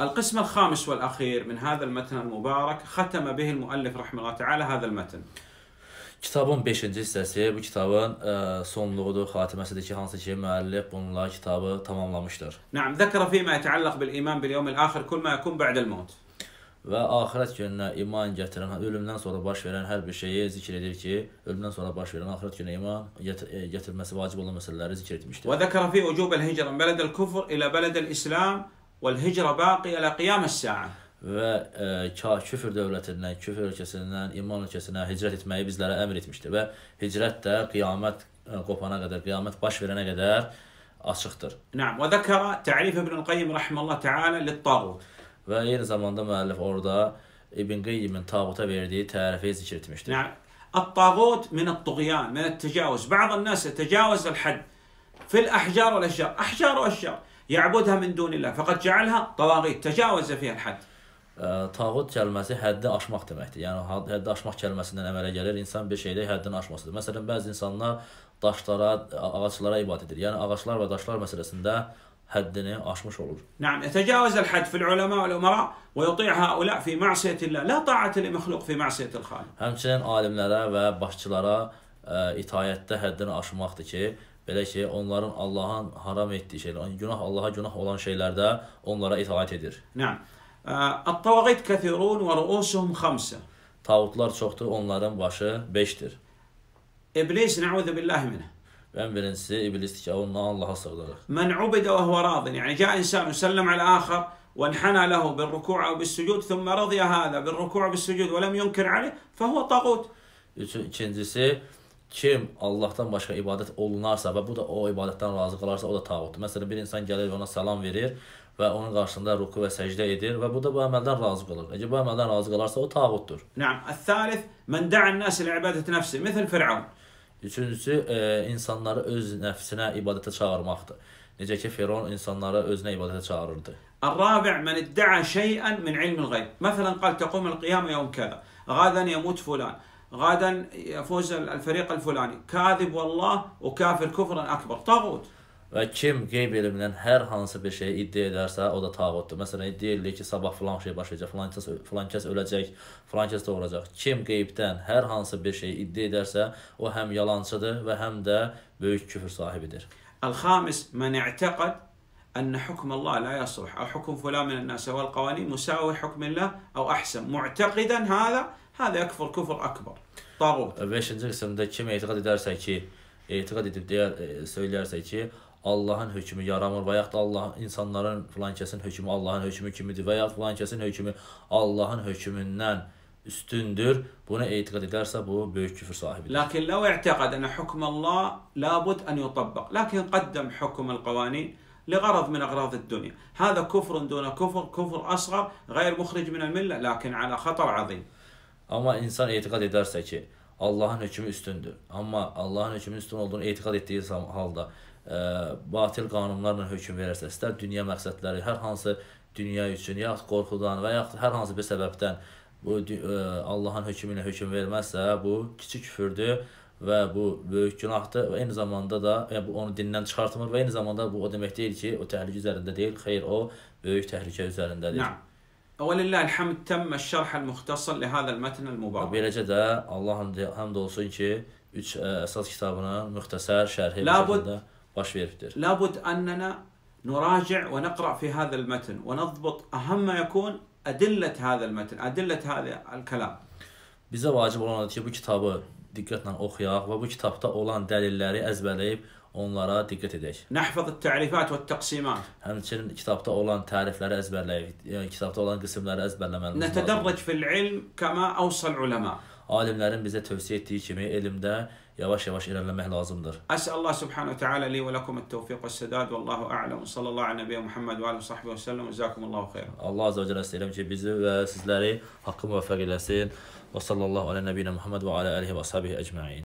القسم الخامس والأخير من هذا المتن المبارك ختم به المؤلف رحمه الله تعالى هذا المتن Kitabın 5-ci hissəsi bu kitabın ə, sonluğudur, xatiməsidir ki, hansı ki müəllif bununla kitabı tamamlamışdır. Naam, zəkərə fīmə yətəallaq bil iman bil yevmil axir kull ma yakun ba'da'l maut. Və axirət gününə iman gətirən, ölümdən sonra baş verən hər bir şeyi zikr edir ki, ölümdən sonra baş verən axirət gününə iman gətirməsi vacib olan məsələləri zikr etmişdir. Və zəkərə fi ucubel hicrən baladəl kufr ilə baladəl islam والهجرة باقية إلى قيام الساعة ve e, ka küfür dövlətindən, küfür ölkəsindən, iman ölkəsinə hicrət etməyi bizlərə əmr etmişdir və hicrət də qiyamət e, qopana qədər, qiyamət baş verənə qədər açıqdır. Nعم, və zəkərə tərif İbn Qayyim rahmehullah təala lit-tağut. Və eyni zamanda müəllif orada İbn Qayyimin tağuta verdiyi tərifi zikr etmişdir. Nعم, الطاغوت من الطغيان من التجاوز بعض الناس يتجاوز الحد في الأحجار والأشجار أحجار وأشجار يعبدها من دون الله فقد جعلها طواغيت تجاوز فيها الحد tağut kəlməsi həddi aşmaq deməkdir. Yəni həddi aşmaq kəlməsindən əmələ gəlir insan bir şeydə həddini aşmasıdır. Məsələn, bəzi insanlar daşlara, ağaclara ibadət edir. Yəni ağaclar və daşlar məsələsində həddini aşmış olur. Naam, yetəcavəz el-hədd fil-ulamə vəl-umarə və yuti' haula fi ma'siyyətillah. La ta'atə li məxluq fi ma'siyyətil-xaliq. Həmçinin alimlərə və başçılara ə, e, itayətdə həddini aşmaqdır ki, Belə ki, onların Allahın haram etdiyi şeylər, yəni günah Allaha günah olan şeylərdə onlara itaat edir. Nعم. At-tawagit kathirun və ru'usuhum xamsa. Tağutlar çoxdur, onların başı 5-dir. İblis na'uzu billahi minə. Ən birincisi iblisdir ki, ondan Allaha sığınırıq. Mən ubidə və huvə radin, yəni cə insan müsəllim alə-axır وانحنى له بالركوع أو بالسجود ثم رضي هذا بالركوع بالسجود ولم ينكر عليه فهو طاغوت. İkincisi kim Allahdan başqa ibadət olunarsa və bu da o ibadətdən razı qalarsa, o da tağutdur. Məsələn, bir insan gəlir və ona salam verir və onun qarşısında ruku və səcdə edir və bu da bu əməldən razı qalır. Əgər bu əməldən razı qalarsa, o tağutdur. Naam, əs-salis men da'a nas li'ibadati nafsi, misl Fir'aun. Üçüncüsü, e, insanları öz nəfsinə ibadətə çağırmaqdır. Necə ki Firon insanları özünə ibadətə çağırırdı. الرابع من ادعى شيئا من علم الغيب مثلا قال تقوم القيامة يوم كذا غدا يموت فلان غدا يفوز الفريق الفلاني كاذب والله وكافر كفرا أكبر طاغوت Və kim qeyb elmindən hər hansı bir şey iddia edərsə, o da tağutdur. Məsələn, iddia edilir ki, sabah falan şey baş verəcək, falan kəs, falan kəs öləcək, falan kəs doğuracaq. Kim qeybdən hər hansı bir şey iddia edərsə, o həm yalançıdır və həm də böyük küfür sahibidir. Al-xamis men i'taqad أن حكم الله لا يصلح أو حكم فلان من الناس والقوانين مساوي حكم الله أو أحسن معتقدا هذا هذا يكفر كفر أكبر طاغوت Beşinci qismdə kim etiqad edərsə ki, etiqad edib deyər, söylərsə ki, Allahın hökmü yaramır və yaxud da Allah insanların filan kəsin hökmü Allahın hökmü kimidir və yaxud filan kəsin hökmü Allahın hökmündən üstündür. Buna etiqad edərsə bu böyük küfür sahibidir. Lakin لو اعتقد أن حكم الله لابد أن يطبق، لكن قدم حكم القوانين لغرض من أغراض الدنيا هذا كفر دون كفر كفر أصغر غير مخرج من الملة لكن على خطر عظيم Amma insan etiqad edərsə ki, Allahın hökmü üstündür. Amma Allahın hökmünün üstün olduğunu etiqad etdiyi halda ə, batil qanunlarla hökm verərsə, istər dünya məqsədləri, hər hansı dünya üçün, yaxud qorxudan və yaxud hər hansı bir səbəbdən bu ə, Allahın hökmü ilə hökm verməzsə, bu kiçik küfürdür və bu böyük günahdır və eyni zamanda da yəni, bu onu dindən çıxartmır və eyni zamanda bu o demək deyil ki, o təhlükə üzərində deyil, xeyr o böyük təhlükə üzərindədir. Nعم. ولله الحمد تم الشرح المختصر لهذا المتن المبارك. Beləcə də Allahın həmd olsun ki, üç ə, e, əsas kitabının müxtəsər şərhi üzərində baş veribdir. Labud annana نراجع ونقرأ في هذا المتن ونضبط أهم ما يكون أدلة هذا المتن أدلة هذا الكلام. Bizə vacib olandır ki, bu kitabı diqqətlə oxuyaq və bu kitabda olan dəlilləri əzbərləyib onlara diqqət edək. Nəhfəz tə'rifat və təqsimat. Həmçinin kitabda olan tərifləri əzbərləyib, yəni kitabda olan qismləri əzbərləməliyik. Nətədarrəc fil ilm kəma awsal ulama. Alimlərin bizə tövsiyə etdiyi kimi elmdə yavaş yavaş ilerlemek lazımdır. Esel Allah subhanahu ve teala li ve lekum et-tevfik ve sedad vallahu a'lem. Sallallahu aleyhi nebiye Muhammed ve aleyhi sahbihi ve sellem. Jazakumullahu xeyran. Allah azze ve celle istəyirəm ki, bizi və sizləri haqqı müvəffəq eləsin. Və sallallahu aleyhi nebiyinə Muhammed və aleyhi və ashabihi ecmaîn.